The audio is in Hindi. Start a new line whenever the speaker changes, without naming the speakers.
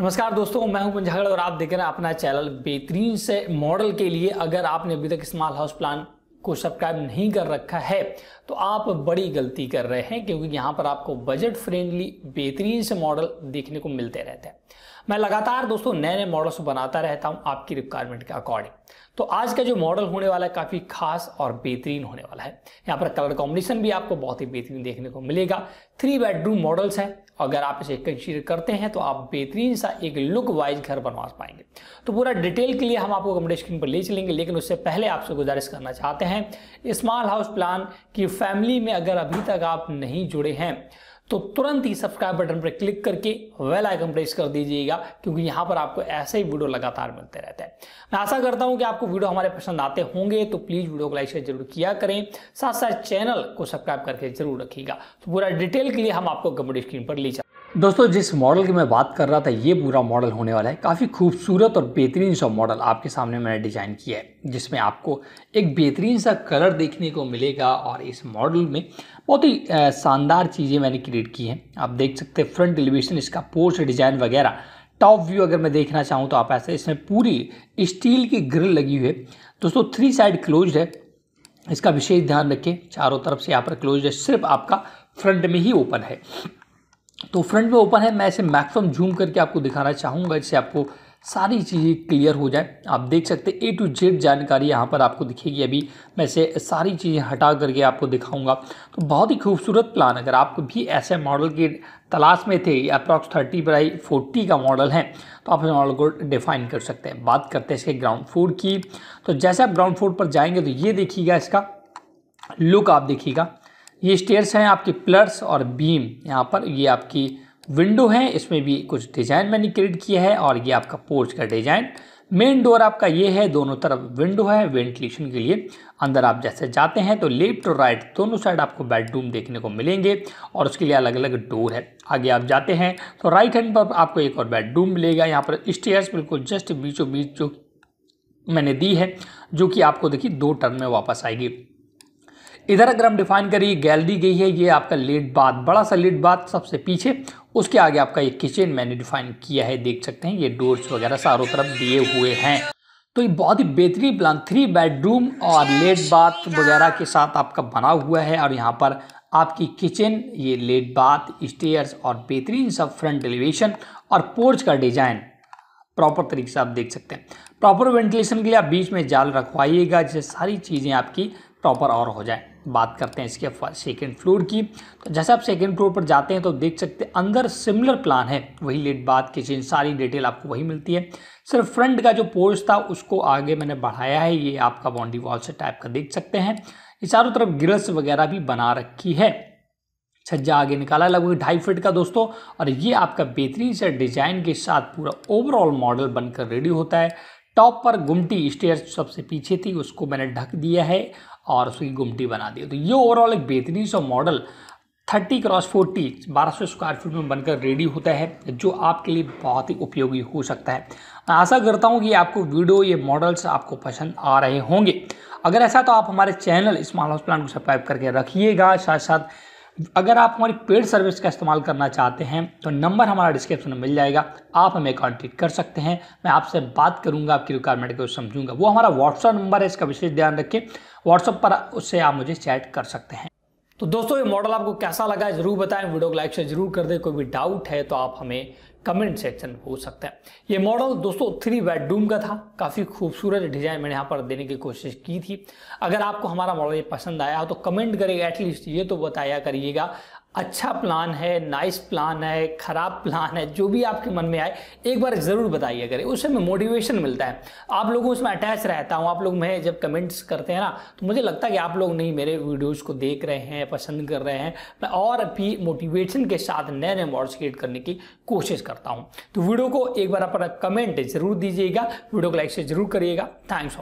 नमस्कार दोस्तों मैं हूं पंजागढ़ और आप देख रहे हैं अपना चैनल बेहतरीन से मॉडल के लिए अगर आपने अभी तक स्मॉल हाउस प्लान को सब्सक्राइब नहीं कर रखा है तो आप बड़ी गलती कर रहे हैं क्योंकि यहाँ पर आपको बजट फ्रेंडली बेहतरीन से मॉडल देखने को मिलते रहते हैं मैं लगातार दोस्तों नए नए मॉडल्स बनाता रहता हूँ आपकी रिक्वायरमेंट के अकॉर्डिंग तो आज का जो मॉडल होने वाला है काफ़ी खास और बेहतरीन होने वाला है यहाँ पर कलर कॉम्बिनेशन भी आपको बहुत ही बेहतरीन देखने को मिलेगा थ्री बेडरूम मॉडल्स है अगर आप इसे कंसीडर करते हैं तो आप बेहतरीन सा एक लुक वाइज घर बनवा पाएंगे तो पूरा डिटेल के लिए हम आपको कमेंट स्क्रीन पर ले चलेंगे लेकिन उससे पहले आपसे गुजारिश करना चाहते हैं स्मॉल हाउस प्लान की फैमिली में अगर अभी तक आप नहीं जुड़े हैं तो तुरंत ही सब्सक्राइब बटन पर क्लिक करके वेल आइकन प्रेस कर दीजिएगा क्योंकि यहाँ पर आपको ऐसे ही वीडियो लगातार मिलते रहते हैं मैं आशा करता हूं कि आपको वीडियो हमारे पसंद आते होंगे तो प्लीज़ वीडियो को लाइक शेयर जरूर किया करें साथ साथ चैनल को सब्सक्राइब करके जरूर रखिएगा तो पूरा डिटेल के लिए हम आपको कम्प्यूटर स्क्रीन पर ले जाए दोस्तों जिस मॉडल की मैं बात कर रहा था ये पूरा मॉडल होने वाला है काफ़ी खूबसूरत और बेहतरीन सा मॉडल आपके सामने मैंने डिज़ाइन किया है जिसमें आपको एक बेहतरीन सा कलर देखने को मिलेगा और इस मॉडल में बहुत ही शानदार चीज़ें मैंने क्रिएट की हैं आप देख सकते हैं फ्रंट एलिवेशन इसका पोर्स डिज़ाइन वगैरह टॉप व्यू अगर मैं देखना चाहूँ तो आप ऐसे इसमें पूरी स्टील की ग्रिल लगी हुई है दोस्तों थ्री साइड क्लोज है इसका विशेष ध्यान रखें चारों तरफ से यहाँ पर क्लोज है सिर्फ आपका फ्रंट में ही ओपन है तो फ्रंट में ओपन है मैं इसे मैक्सिमम जूम करके आपको दिखाना चाहूँगा इससे आपको सारी चीज़ें क्लियर हो जाए आप देख सकते ए टू जेड जानकारी यहाँ पर आपको दिखेगी अभी मैं इसे सारी चीज़ें हटा करके आपको दिखाऊंगा तो बहुत ही खूबसूरत प्लान अगर आप भी ऐसे मॉडल की तलाश में थे अप्रॉक्स थर्टी बाई फोर्टी का मॉडल है तो आप इस मॉडल को डिफाइन कर सकते हैं बात करते हैं इसके ग्राउंड फ्लोर की तो जैसे आप ग्राउंड फ्लोर पर जाएंगे तो ये देखिएगा इसका लुक आप देखिएगा ये स्टेयर्स हैं आपकी प्लर्स और बीम यहाँ पर ये आपकी विंडो है इसमें भी कुछ डिज़ाइन मैंने क्रिएट किया है और ये आपका पोर्च का डिज़ाइन मेन डोर आपका ये है दोनों तरफ विंडो है वेंटिलेशन के लिए अंदर आप जैसे जाते हैं तो लेफ्ट और राइट दोनों साइड आपको बेडरूम देखने को मिलेंगे और उसके लिए अलग अलग डोर है आगे आप जाते हैं तो राइट हैंड पर आपको एक और बेडरूम मिलेगा यहाँ पर स्टेयर्स बिल्कुल जस्ट बीचों बीच जो मैंने दी है जो कि आपको देखिए दो टर्न में वापस आएगी इधर अगर हम डिफाइन करिए गैलरी गई है ये आपका लेट बाथ बड़ा सा लेट बात सबसे पीछे उसके आगे आपका ये किचन मैंने डिफाइन किया है देख सकते हैं ये डोर्स वगैरह चारों तरफ दिए हुए हैं तो ये बहुत ही बेहतरीन प्लान थ्री बेडरूम और लेट बाथ वगैरह के साथ आपका बना हुआ है और यहाँ पर आपकी किचन ये लेट बाथ स्टेयर्स और बेहतरीन सब फ्रंट एलिवेशन और पोर्च का डिजाइन प्रॉपर तरीके से आप देख सकते हैं प्रॉपर वेंटिलेशन के लिए आप बीच में जाल रखवाइएगा जिससे सारी चीज़ें आपकी प्रॉपर और हो जाए बात करते हैं इसके सेकेंड फ्लोर की तो जैसे आप सेकेंड फ्लोर पर जाते हैं तो देख सकते हैं अंदर सिमिलर प्लान है वही लेट बात किचन सारी डिटेल आपको वही मिलती है सिर्फ फ्रंट का जो पोर्च था उसको आगे मैंने बढ़ाया है ये आपका बाउंड्री वॉल से टाइप का देख सकते हैं ये चारों तरफ ग्रिल्स वगैरह भी बना रखी है छज्जा आगे निकाला लगभग ढाई फिट का दोस्तों और ये आपका बेहतरीन से डिजाइन के साथ पूरा ओवरऑल मॉडल बनकर रेडी होता है टॉप पर गुमटी स्टेयर सबसे पीछे थी उसको मैंने ढक दिया है और उसकी गुमटी बना दी तो ये ओवरऑल एक बेहतरीन सा मॉडल थर्टी क्रॉस फोर्टी बारह सौ स्क्वायर फीट में बनकर रेडी होता है जो आपके लिए बहुत ही उपयोगी हो सकता है मैं आशा करता हूँ कि आपको वीडियो ये मॉडल्स आपको पसंद आ रहे होंगे अगर ऐसा तो आप हमारे चैनल स्मॉल हाउस प्लान को सब्सक्राइब करके रखिएगा साथ साथ अगर आप हमारी पेड सर्विस का इस्तेमाल करना चाहते हैं तो नंबर हमारा डिस्क्रिप्शन में मिल जाएगा आप हमें कॉन्टेक्ट कर सकते हैं मैं आपसे बात करूंगा आपकी रिक्वायरमेंट को समझूंगा वो हमारा व्हाट्सअप नंबर है इसका विशेष ध्यान रखें व्हाट्सअप पर उससे आप मुझे चैट कर सकते हैं तो दोस्तों ये मॉडल आपको कैसा लगा जरूर बताएं वीडियो को लाइक शेयर जरूर कर दें कोई भी डाउट है तो आप हमें कमेंट सेक्शन हो सकता है ये मॉडल दोस्तों थ्री बेडरूम का था काफ़ी खूबसूरत डिज़ाइन मैंने यहाँ पर देने की कोशिश की थी अगर आपको हमारा मॉडल ये पसंद आया हो तो कमेंट करेगा एटलीस्ट ये तो बताया करिएगा अच्छा प्लान है नाइस प्लान है ख़राब प्लान है जो भी आपके मन में आए एक बार ज़रूर बताइए करें उससे हमें मोटिवेशन मिलता है आप लोगों से मैं अटैच रहता हूँ आप लोग मैं जब कमेंट्स करते हैं ना तो मुझे लगता है कि आप लोग नहीं मेरे वीडियोज़ को देख रहे हैं पसंद कर रहे हैं मैं और भी मोटिवेशन के साथ नए नए वर्ड्स क्रिएट करने की कोशिश करता हूँ तो वीडियो को एक बार अपना कमेंट ज़रूर दीजिएगा वीडियो को लाइक से ज़रूर करिएगा थैंक्स